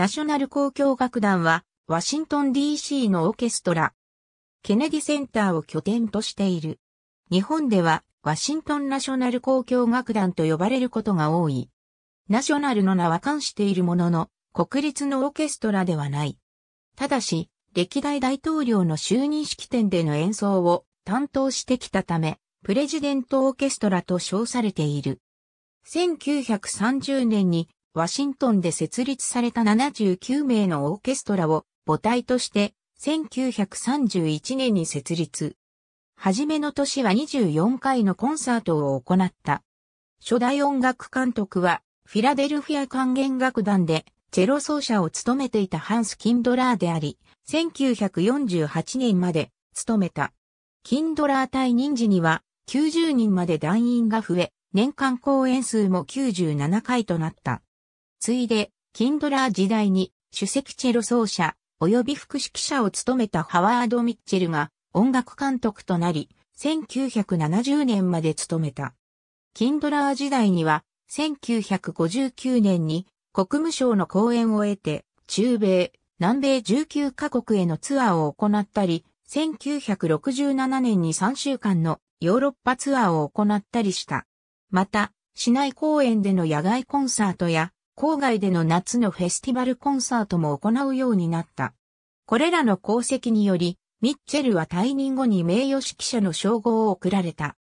ナショナル交響楽団は、ワシントン DC のオーケストラ、ケネディセンターを拠点としている。日本では、ワシントンナショナル交響楽団と呼ばれることが多い。ナショナルの名は冠しているものの、国立のオーケストラではない。ただし、歴代大統領の就任式典での演奏を担当してきたため、プレジデントオーケストラと称されている。1930年にワシントンで設立された79名のオーケストラを母体として1931年に設立。はじめの年は24回のコンサートを行った。初代音楽監督はフィラデルフィア管弦楽団でチェロ奏者を務めていたハンス・キンドラーであり、1948年まで務めた。キンドラー退任時には90人まで団員が増え、年間公演数も97回となった。ついで、キンドラー時代に、主席チェロ奏者、及び副指揮者を務めたハワード・ミッチェルが音楽監督となり、1970年まで務めた。キンドラー時代には、1959年に国務省の講演を得て、中米、南米19カ国へのツアーを行ったり、1967年に3週間のヨーロッパツアーを行ったりした。また、市内公演での野外コンサートや郊外での夏のフェスティバルコンサートも行うようになった。これらの功績により、ミッチェルは退任後に名誉指揮者の称号を贈られた。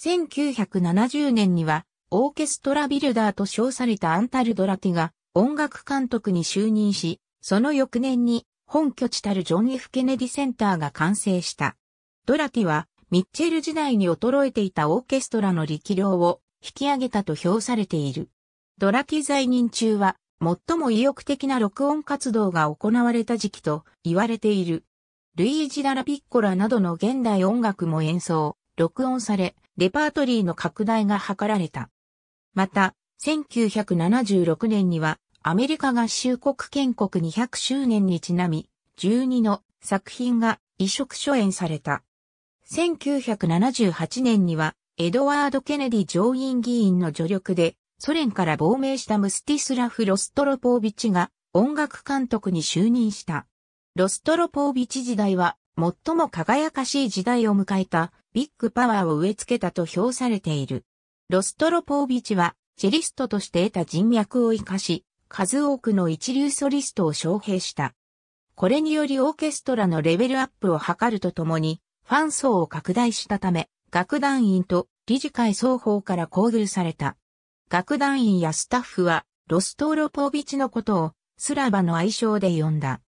1970年には、オーケストラビルダーと称されたアンタルドラティが音楽監督に就任し、その翌年に本拠地たるジョン・ F・ ケネディセンターが完成した。ドラティは、ミッチェル時代に衰えていたオーケストラの力量を引き上げたと評されている。ドラキ在任中は、最も意欲的な録音活動が行われた時期と言われている。ルイージ・ダラ・ピッコラなどの現代音楽も演奏、録音され、レパートリーの拡大が図られた。また、1976年には、アメリカ合衆国建国200周年にちなみ、12の作品が移植初演された。1978年には、エドワード・ケネディ上院議員の助力で、ソ連から亡命したムスティスラフ・ロストロポービチが音楽監督に就任した。ロストロポービチ時代は最も輝かしい時代を迎えたビッグパワーを植え付けたと評されている。ロストロポービチはチェリストとして得た人脈を活かし、数多くの一流ソリストを招聘した。これによりオーケストラのレベルアップを図るとともに、ファン層を拡大したため、楽団員と理事会双方から交流された。楽団員やスタッフは、ロストーロポービチのことを、スラバの愛称で呼んだ。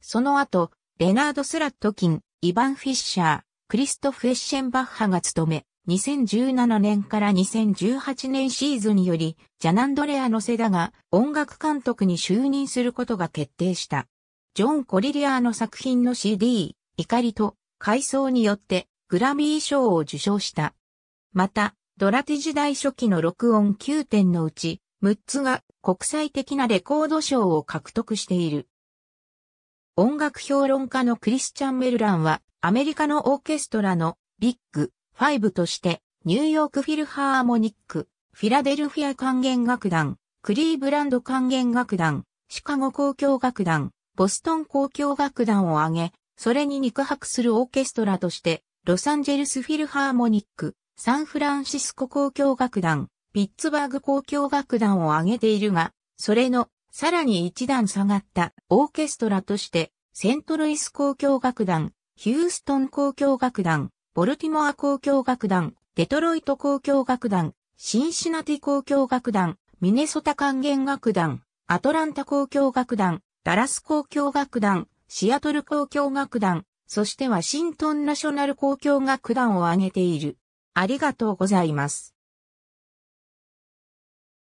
その後、レナード・スラットキン、イヴァン・フィッシャー、クリストフ・エッシェンバッハが務め、2017年から2018年シーズンにより、ジャナンドレアのセダが音楽監督に就任することが決定した。ジョン・コリリアーの作品の CD、怒りと、回想によってグラミー賞を受賞した。また、ドラティ時代初期の録音9点のうち、6つが国際的なレコード賞を獲得している。音楽評論家のクリスチャン・メルランは、アメリカのオーケストラのビッグファイブとして、ニューヨークフィルハーモニック、フィラデルフィア管弦楽団、クリーブランド管弦楽団、シカゴ交響楽団、ボストン交響楽団を挙げ、それに肉薄するオーケストラとして、ロサンゼルスフィルハーモニック、サンフランシスコ交響楽団、ピッツバーグ交響楽団を挙げているが、それのさらに一段下がったオーケストラとして、セントルイス交響楽団、ヒューストン交響楽団、ボルティモア交響楽団、デトロイト交響楽団、シンシナティ交響楽団、ミネソタ管弦楽団、アトランタ交響楽団、ダラス交響楽団、シアトル交響楽団、そしてワシントンナショナル交響楽団を挙げている。ありがとうございます。